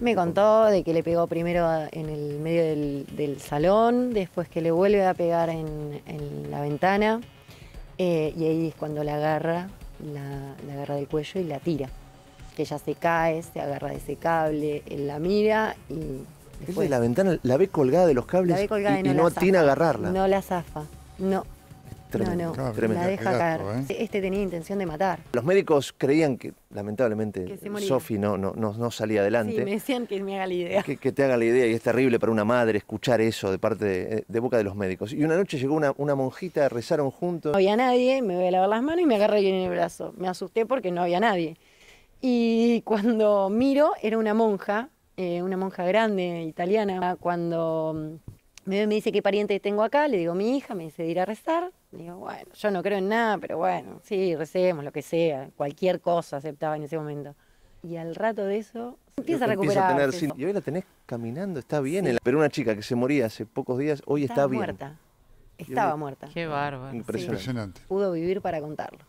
Me contó de que le pegó primero en el medio del, salón, después que le vuelve a pegar en, la ventana eh, y ahí es cuando la agarra, la, agarra del cuello y la tira. Que ella se cae, se agarra de ese cable, la mira y... Después, la ventana la ve colgada de los cables y, no, tiene a agarrarla. No la zafa, no. No, no, la deja caer. ¿eh? Este tenía intención de matar. Los médicos creían que, lamentablemente, Sofi no, no, salía adelante. Sí, me decían que me haga la idea. Que, te haga la idea, y es terrible para una madre escuchar eso de parte eh, de, boca de los médicos. Y una noche llegó una, una, monjita, rezaron juntos. No había nadie, me voy a lavar las manos y me agarré bien en el brazo. Me asusté porque no había nadie. Y cuando miro, era una monja, eh, una monja grande, italiana. Cuando me dice qué pariente tengo acá, le digo mi hija, me dice de ir a rezar. Le digo, bueno, yo no creo en nada, pero bueno, sí, recemos, lo que sea, cualquier cosa aceptaba en ese momento. Y al rato de eso empieza a recuperar. Y hoy la tenés caminando, está bien. pero una chica que se moría hace pocos días, hoy está bien. Muerta. Estaba muerta. Qué bárbaro. Impresionante. Pudo vivir para contarlo.